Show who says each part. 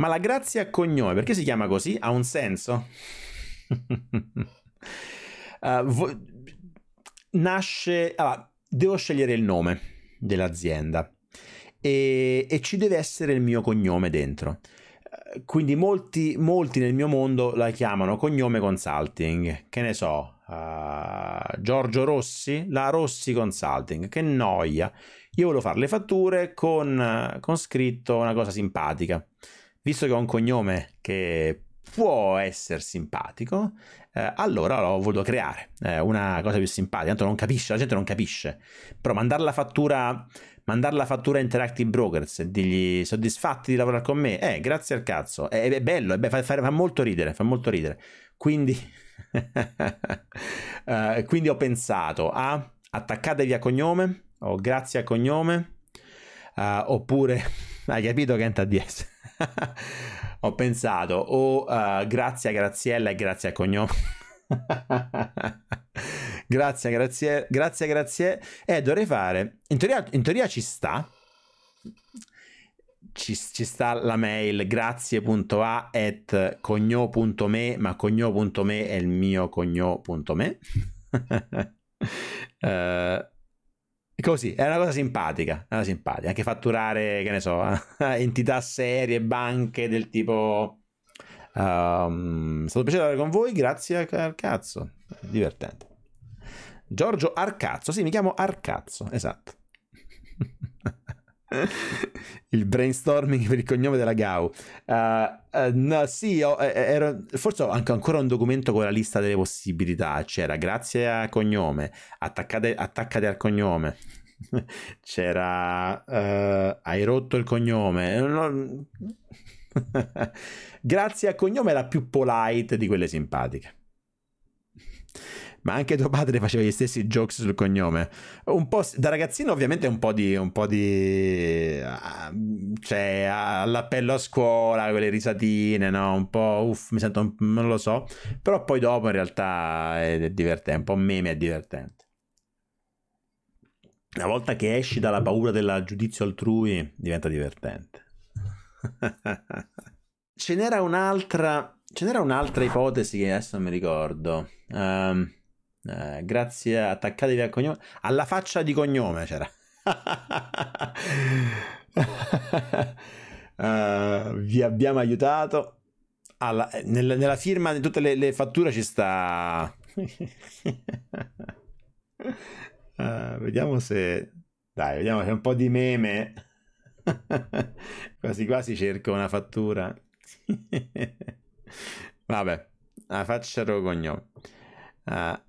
Speaker 1: Ma la grazia cognome, perché si chiama così? Ha un senso? uh, vo- nasce... Allora, devo scegliere il nome dell'azienda e, e ci deve essere il mio cognome dentro eh, quindi molti, molti, nel mio mondo la chiamano cognome consulting, che ne so, uh, Giorgio Rossi, la Rossi Consulting, che noia. Io volevo fare le fatture con, con scritto una cosa simpatica visto che ho un cognome che può essere simpatico, eh, allora l'ho voluto creare, eh, una cosa più simpatica, tanto non capisce, la gente non capisce, però mandare la fattura, mandare la fattura a Interactive Brokers e dirgli soddisfatti di lavorare con me, eh, grazie al cazzo, è, è bello, è be- fa, fa, fa, molto ridere, fa molto ridere, quindi, uh, quindi ho pensato a attaccatevi a cognome, o grazie a cognome, uh, oppure hai capito che entra è NTDS? Ho pensato, o uh, grazie a Graziella e grazie a cognome. grazie, grazie, grazie, grazie. Eh, dovrei fare. In teoria, in teoria ci sta. Ci, ci, sta la mail grazie.a at cogno.me, ma cogno.me è il mio cogno.me. uh, Così, è una cosa simpatica, è una cosa simpatica. Anche fatturare, che ne so, entità serie, banche del tipo... Um, è stato un piacere parlare con voi, grazie al cazzo. Divertente. Giorgio Arcazzo, sì, mi chiamo Arcazzo, esatto. il brainstorming per il cognome della Gau. Uh, eh, uh, eh, no, sì, io, eh, ero, forse ho anche ancora un documento con la lista delle possibilità. C'era grazie a cognome, attaccate, attaccate al cognome. C'era uh, hai rotto il cognome. No. Mm. grazie a cognome era più polite di quelle simpatiche ma anche tuo padre faceva gli stessi jokes sul cognome. Un po' da ragazzino ovviamente un po' di... Un po di ah, cioè all'appello a scuola, quelle risatine, no? Un po'... Uff, mi sento... non lo so. Però poi dopo in realtà è divertente, un po' meme è divertente. Una volta che esci dalla paura del giudizio altrui diventa divertente. ce n'era un'altra, ce n'era un'altra ipotesi che adesso non mi ricordo. Um, eh, grazie, attaccatevi al cognome. Alla faccia di cognome c'era. uh, vi abbiamo aiutato. Alla, eh, nella, nella, firma di tutte le, le fatture ci sta. uh, vediamo se. Dai, vediamo, c'è un po' di meme. quasi quasi cerco una fattura. Vabbè, la faccia o cognome. Uh,